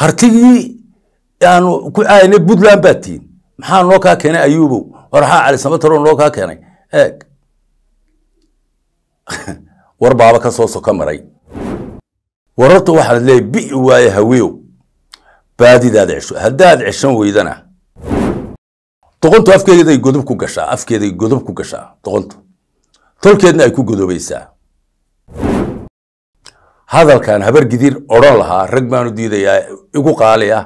hartigii aanu ku caayna puntland baa tihin maxaa noo kaa keenay ayuubow waraxaa cali noo kaa keenay eeg war baaba ka soo soka maray warartu waxaad leeya bi'i waaye haweew baadidaad cesho haddaad ceshan weydana doqontu afkeeday godub ku gashaa afkeeday godub ku gashaa doqontu tolkeedna ay ku godoobaysaa hadalkan habar gidir odhan lahaa rag baanu diidayaa igu qaali ah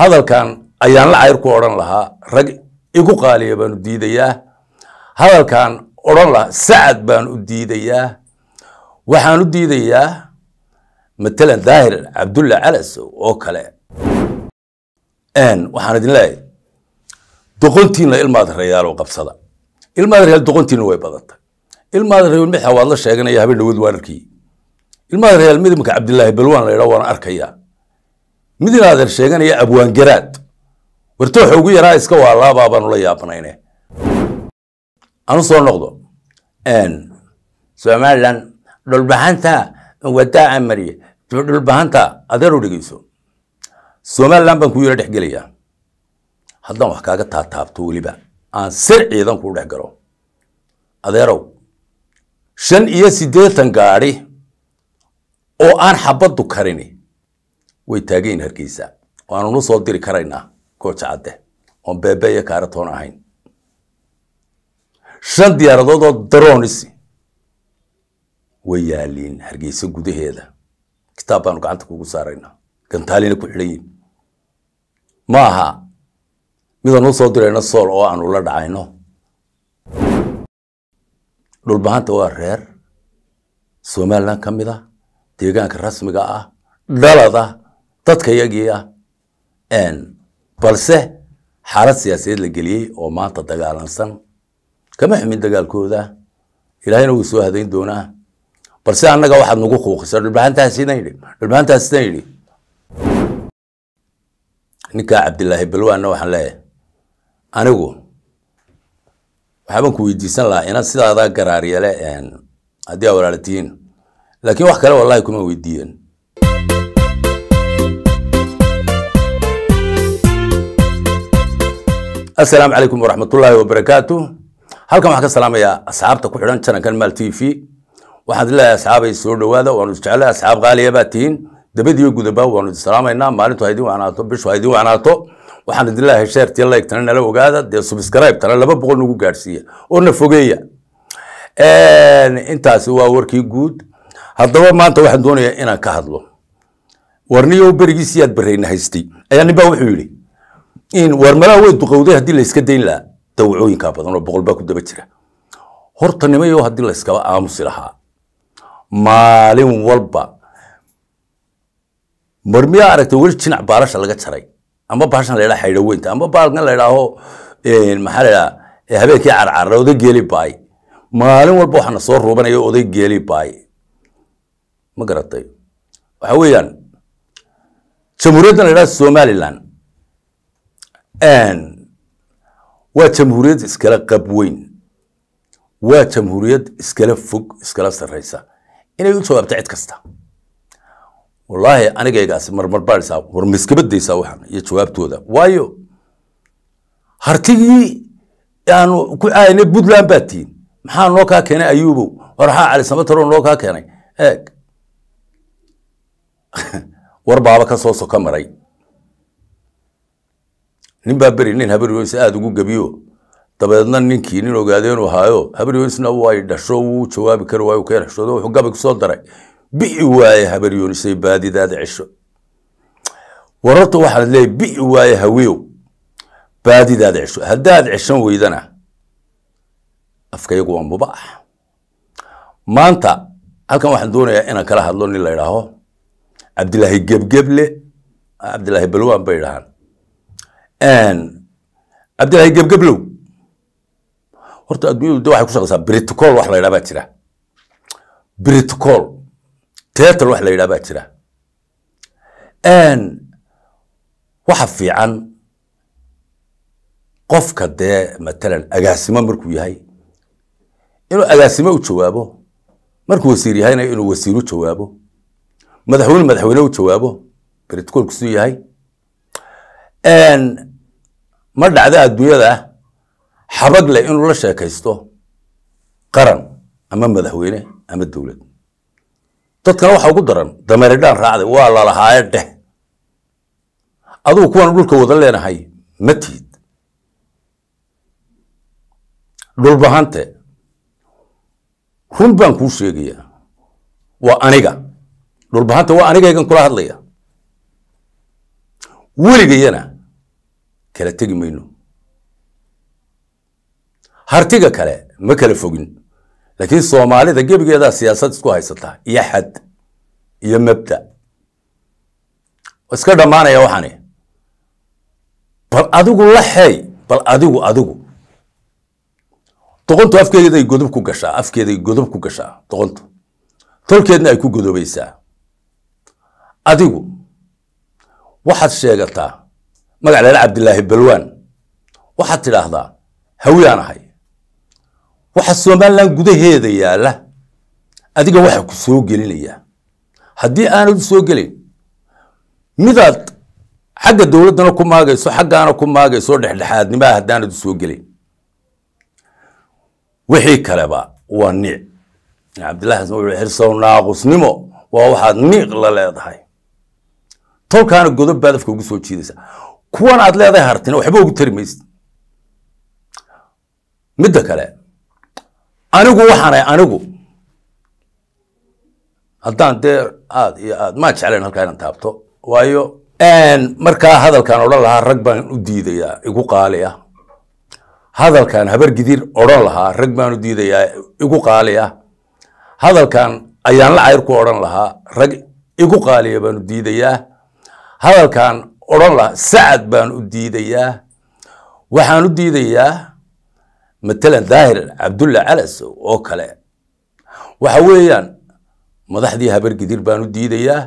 hadalkan ayaan la cayr ku odhan lahaa rag igu qaaliya baanu diidayaa hadalkan odhan lahaa sacad baan u diidayaa waxaan u diidayaa matalan daahir cabdulla calas oo kale n waxaan idin leeyahay doqontiinna ilmaad rayaalow qabsada ilmaad rayaal doqontiinna way badantay ilmaad rayaal mixa waad la sheeganaya habeen dhawood waararkii ilmaha reer midimka cabdilaahi balwaan la idha waan arkayaa midin adeer sheeganaya abwaangaraad wartooxa ugu yaraa iska waalaabaa baanu la yaabanayne anu soo noqdo somalilan dhulbahanta wadaa amariye dhulbahanta adeer u dhegeyso somalilan baan ku yaro dhex gelayaa haddaan wax kaaga taataabto weliba aan sir ciidan kuu dhex galo adeerow shan iyo siddeetan gaadhi oo aan xabadu karini way taagayn hargeysa waanunu soo diri karaynaa kooja cadde oon beebeeyo kaaratoon ahayn shan diyaaradoodoo daroonisi way yaaliin hargeysa gudaheeda kitaab baanu gacanta kugu saaraynaa gantaalina ku xidhan yihin ma aha midaanu soo dirayna sool oo aanu la dhacayno dhulbahanta waa reer somaliland ka mid a deegaanka rasmiga ah mm. dhalada dadka yagiia balse xaalad siyaasadeed la geliyey oo maanta dagaalansan kama xumin dagaalkooda ilahayna wuu soo hadayn doonaa balse annaga waxaad nagu kuuqisa dhulbaxantaasina yidhi dhulbaxantaasina yidhi ninkaa cabdilaahi balwaanna waxaan leeyahay anigu waxaabaan ku weydiisan lahaa ina sidaada garaar yale haddii aa walaala laakiin wax kale wallahi kuma weydiiyeen asalaamu calaykum waraxmatullaahi wabarakaatu halkan waxaan ka salaamayaa asxaabta ku xidhan janankan maal t v waxaan leeyahay asxaabay soo dhowaada waanu isjeclay asxaab qaaliya baad tihiin dabadiyo gudaba waanu idin salaamaynaa maalintu haydin wacnaato bishu haydin wacnaato waxaan idin leeyahay sheertiyo laygtana nala ogaada dee subscribe-tana laba boqol nagu gaadhsiiya oo na fogeeya intaasi waa warkii guud haddaba maanta waxaan doonayaa inaan ka hadlo warniyow berigiis yaad barayna haystay ayaa ninbaa wuxuu yidhi in waar way duqowday haddii layska dayn lahaa dawacooyinkaa badan oo boqol baa ku daba jira horta nimayo haddii layskaba aamusi lahaa maalin walba mar miyaa weli jinac baalasha laga jaray ama baashan la ydhaha xaydhaweynta ama baalkan la ydhaaho maxaa la ydhaha habeenkii carcarra oday geeli baay maalin walba waxaa soo ruubanaya oday geeli baay ma garatay waxa weeyaan jamhuuriyaddan la idhaha somalilan waa jamhuuriyad iskala qab weyn waa jamhuuriyad iskala fog iskala sarraysa inay u jawaabta cid kasta wallaahi anigaygaasi marmar baadhisaa war ma iyo jawaabtooda waayo hartigii aan ku caayinay puntland baa tihin maxaa noo kaa keenay ayuubow war waxaa cali samataroo noo kaa keenay eeg warbaaba baaba ka soo soko maray nin baa beri nin habarweys aada ugu gebiyo dabeedna ninkii nin ogaadeen u ahaayo habaryonisna way dhasho wuu jawaabi kari waayu ka heshoodo wuxuu gabay kusoo daray bi'i waaye habaryonisay baadidaada cesho wararta waxaad leeyahy bi'i waaye haweew baadidaada cesho haddaad ceshan weydana afkaygu waa mubaax maanta halkan waxaan doonayaa inaan kala hadlo nin la idhaaho cabdilaahi gebgeble cabdilaahi balwan bay dhahaan cabdilaahi gebgeblow horta adduunyadu de waxay ku shaqaysaa britocool wax la yidhaha baa jira britocool teatal wax la yidhaha baa jira waxa fiican qofka dee matalan agaasimo markuu yahay inuu agaasimo u jawaabo markuu wasiir yahayna inuu wasiir u jawaabo madaxweyne madaxweyne u jawaabo beritoolku siduu yahay ma dhacda adduunyada ah xabad leh inuu la sheekaysto qaran ama madaxweyne ama dowlad dadkana waxa ugu daran dameeridhaan raacday waa lalahaaye eh, dheh adugu kuwan dhulka wada leenahay ma tiid dhulbahante run baan kuu sheegayaa waa aniga dhulbahanta waa anigaygan kula hadlaya weligayana kala tegi mayno hartiga kale ma kala fogin laakiin soomaalida gebigeedaa siyaasad isku haysata iyo xad iyo mabda iska dhammaanaya waxaani bal adigu la xeey bal adigu adigu doqontu afkeeday godob ku gashaa afkeeday godob ku gashaa doqontu tolkeedna ay ku godobaysaa adigu waxaad sheegataa magacdheele cabdilaahi balwaan waxaad tidhaahdaa hawiyaan ahay waxa somalilan gudaheeda yaalla adiga waxa ku soo gelinaya haddii aanad u soo gelin midaad xagga dowladdana ku maagayso xaggaana ku maagayso dhexdhexaadnimaa haddaanad u soo gelin wixii kaleba waa niic cabdillahi wuxuu xirsow naaqusnimo waa waxaad niiq la leedahay tolkaana godob baad afka ugu soo jiidaysaa kuwan aad leedahay hartina waxba ugu tari maysid midda kale anigu waxaan anigu haddaan dee aad iyo aad maa jeclayn halkaa inaan taabto waayo markaa hadalkaan odhan lahaa rag baan u diidayaa igu qaali ah hadalkaan habargidir odhan lahaa rag baan u diidayaa igu qaali ah hadalkaan ayaan la cayr ku odhan lahaa rag igu qaaliya baan u diidayaa hadalkan odhan laha sacad baan u diidayaa waxaan u diidayaa matalan daahir cabdulla calas oo kale waxa weeyaan madaxdii habargidir baan u diidayaa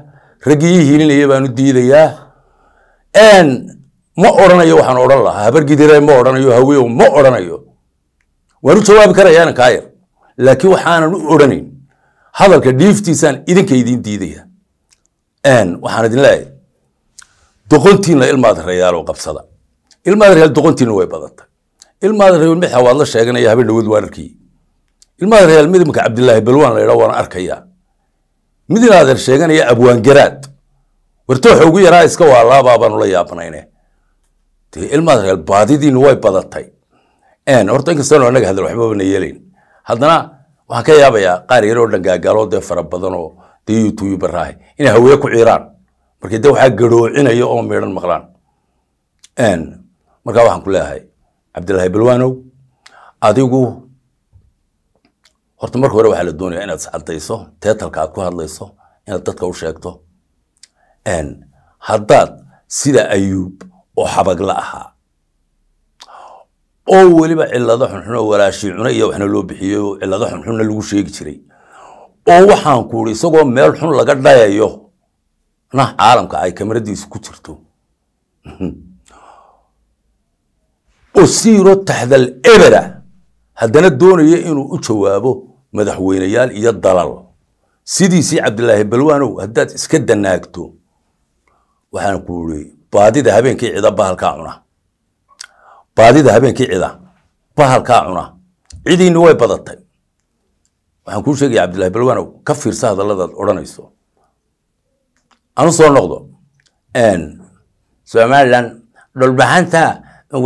raggii ii hilinaya baan u diidayaa ma odhanayo waxaan odhan lahaa habargidire ma odhanayo haweeyow ma odhanayo waan u jawaabi karayaana kaayar laakiin waxaanan u odhanayn hadalka dhiiftiisaan idinka idiin diidaya waxaan idin leeyahay doqontiinna ilmaadareyaalo qabsada ilmaadareyaal doqontiinna way badantay ilmaadareyaal mxa waad la sheeganaya habeen dhawood waan arkiyey ilmaadareyaal mid imika cabdilaahi balwaan la yidhaa waan arkayaa midinaadan sheeganaya abwaangaraad wartooxa ugu yaraa iska waalaabaa baanu la yaabanayne dee ilmaadareyaal baadidiinna way badatay horta inkastoonu annaga hadal waxbabana yeelayn haddana waxaan ka yaabayaa qaar yaroo dhangaagaaloo dee fara badanoo dee yutuyubaraahe inay haweye ku ciiraan marka de waxaa garoocinaya oo miidhan maqlaan markaa waxaan ku leeyahay cabdilaahi balwanow adigu horta marka hore waxaa la doonaya inaad iscaddayso teetalka aad ku hadlayso inaad dadka u sheegto haddaad sida ayuub oo xabagla ahaa oo weliba cillado xunxuno walaashii cune iyo waxna loo bixiyey oo cillado xunxunna lagu sheegi jiray oo waxaan ku isagoo meel xun laga dhayayo nah caalamka ay kamaradiisu ku jirto usiiro mhm. taxdal ebera haddana doonaya inuu u jawaabo madaxweynayaal iyo dalal sidiisii cabdilaahi balwaanow haddaad iska danaagto waxaan ku iri baadida habeenkii cida bahalkaa cuna baadida habeenkii cida bahalkaa cuna cidiinni way badatay waxaan kuu sheegaya cabdillahi balwaanow ka fiirsa hadalladaad odhanayso anu soo noqdo somalilan dhulbahanta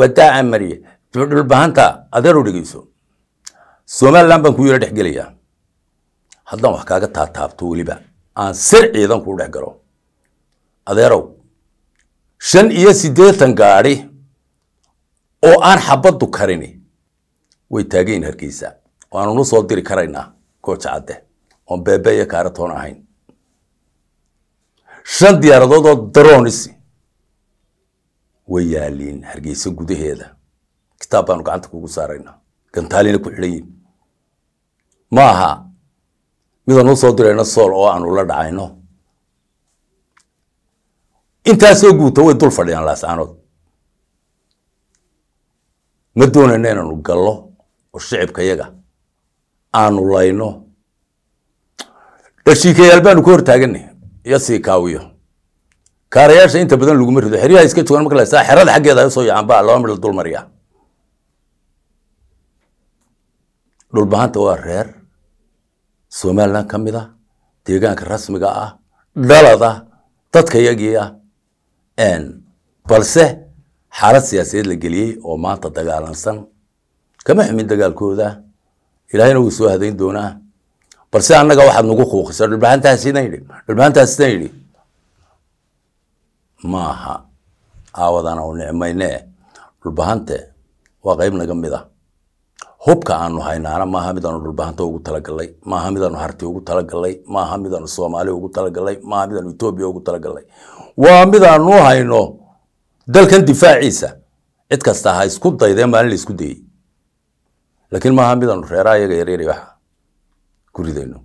wadaa aan mariye dhulbahanta adeero dhegeyso somalilan baan ku yaro dhex gelayaa haddaan wax kaaga taataabto weliba aan sir ciidan kuu dhex galo adeerow shan iyo siddeetan gaadhi oo aan xabaddu karini way taagayn hargeysa waanunu soo diri karaynaa goojacadde oon beebe iyo kaaratoon ahayn shan diyaaradood oo daroonisi way yaaliin hargeysa gudaheeda kitaab baanu gacanta kugu saarayna gantaalina ku xidhan yihin ma aha midaanu soo dirayno sool oo aanu la dhacayno intaasoo guuta way dul fadhiyaan laascaanood ma doonayno inaanu gallo oo shicibkayaga aanu layno dhashiikayaal baanu ka hortaaganay iyo sii kaawiyo kaarayaasha inta badan laguma rido xeryaha iska tugan marka la xerada xaggeeda usoo yacan baa laba mid la dul dhulbahanta waa reer somaliland ka mid ah deegaanka rasmiga ah dhalada dadka yagii ah balse xaalad siyaasadeed la geliyey oo maanta dagaalansan kama xumin dagaalkooda ilaahayna wuu soo hadayn doonaa balse annaga waxaad nagu quuqisa dhulbahantaasina yidhi dhulbahantaasina yidhi maaha aawadan u nicmayne dhulbahante waa qayb naga mid ah hubka aanu haynaana maaha midaanu dhulbahanta ugu talagalay maaha midaanu harti ugu talagalay maaha midaanu soomaali ugu talagalay maaha midaanu etoobiya ugu talagalay waa midaanu hayno dalkan difaaciisa cid kasta ha isku daydee maalin la isku dayey laakiin maaha midaanu reeraha iyaga yaryari waxa guridayno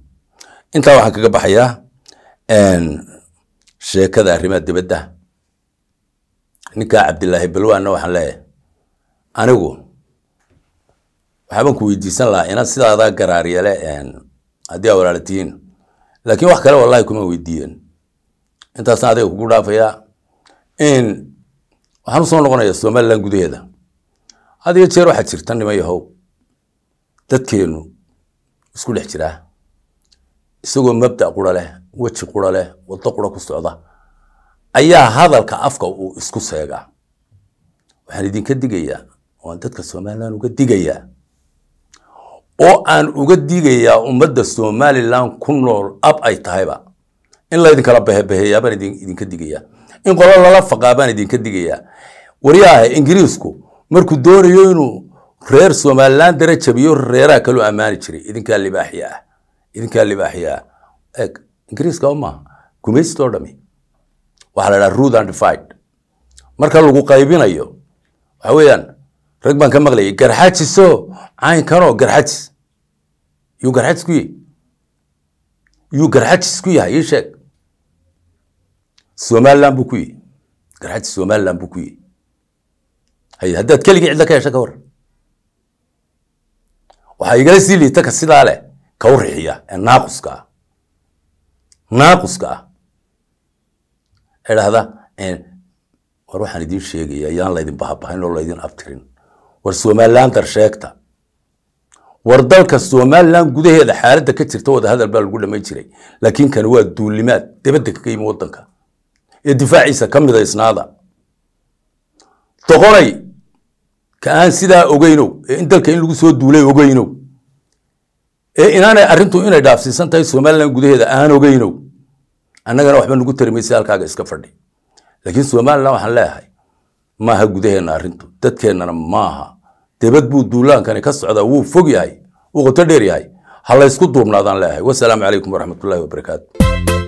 intaa waxaa kaga baxaya sheekada arrimaha dibadda ninkaa cabdilaahi balwaanna waxaan leeyahay anigu waxaaban ku weydiisan lahaa inaad sidaadaa garaar yeele haddii aa walaala tihiin laakiin wax kale wallahi kuma weydiiyeen intaasna adiga kugu dhaafayaa in waxaan u noqonaya somalilan gudaheeda hadiga jeer waxaad jirta niman yahow isku dhex jiraa isagoo mabda qura leh weji qura leh wado qura ku socda ayaa hadalka afka uu isku seegaa waxaan idinka digayaa waan dadka somalilan uga digayaa oo aan uga digayaa ummadda somalilan ku nool ab ay tahayba in laydinkala behebeheeyaa baan idinka digayaa in qolo lala faqaa baan idinka digayaa waryaaha ingiriisku markuu doonayo inuu reer somalilan dara jabiyo reeraha kaloo ammaani jiray idinkaa libaaxiya ah idinkaa libaaxiyaa eg ingiriiska oma gumaystoo dhami waxaa la dhaha ruth and marka lagu qaybinayo waxa weeyaan rag baan ka maqlayay garxajiso caynkanoo garxajis yuu garxajis ku yihi yuu garxajis ku yahay ii sheeg somalilan buu ku yihi garxajis somalilan buu ku yihi hay haddaad keligii cidla ka hesha ka war waxaa igala sii liita ka sidaa leh kawrixiya ee naaquska ah naaquska ah idhahda war waxaan idiin sheegaya yaan laydin bahabahayn oo laydin abtirin war somalilandar sheegta war dalka somalilan gudaheeda xaaladda ka jirta wada hadal baa lagu dhamayn jiray laakiin kan waa duulimaad dabadda kaga yimi wadanka ee difaaciisa ka mida ah isnaada doqonay ka aan sidaa ogeynow ee in dalka in lagu soo duulay ogeynow ee inaanay arrintu inay dhaafsiisan tahay somalilan gudaheeda aan ogeynow annagana waxba nagu tarimaysa halkaaga iska fadhi laakiin somalilan waxaan leeahay maaha gudaheenna arintu dadkeennana maaha debad buu duulaankani ka socdaa wuu fog yahay wuu qoto dheer yahay ha laysku duubnaadaan leeahay wasalaamu calaykum waraxmatullahi wabarakaatu